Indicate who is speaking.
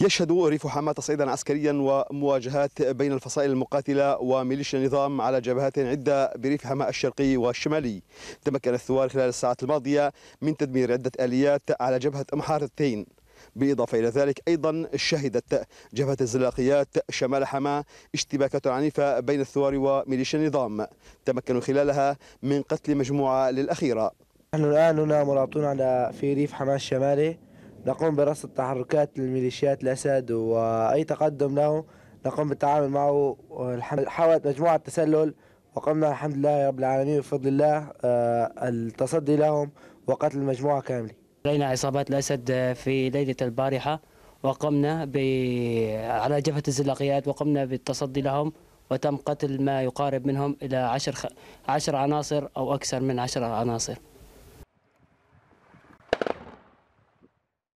Speaker 1: يشهد ريف حماة تصعيدا عسكريا ومواجهات بين الفصائل المقاتلة وميليشيا النظام على جبهات عدة بريف حماة الشرقي والشمالي تمكن الثوار خلال الساعات الماضية من تدمير عدة آليات على جبهة محارتين بالإضافة إلى ذلك أيضا شهدت جبهة الزلاقيات شمال حماة اشتباكات عنيفة بين الثوار وميليشيا النظام تمكنوا خلالها من قتل مجموعة للأخيرة
Speaker 2: نحن الآن هنا مرابطون على في ريف حماة الشمالي نقوم برصد تحركات الميليشيات الأسد وأي تقدم له نقوم بالتعامل معه حاولت مجموعة تسلل وقمنا الحمد لله رب العالمين بفضل الله آه، التصدي لهم وقتل المجموعة كاملة
Speaker 3: لدينا عصابات الأسد في ليلة البارحة وقمنا ب... على جبهة الزلاقيات وقمنا بالتصدي لهم وتم قتل ما يقارب منهم إلى عشر, خ... عشر عناصر أو أكثر من عشر عناصر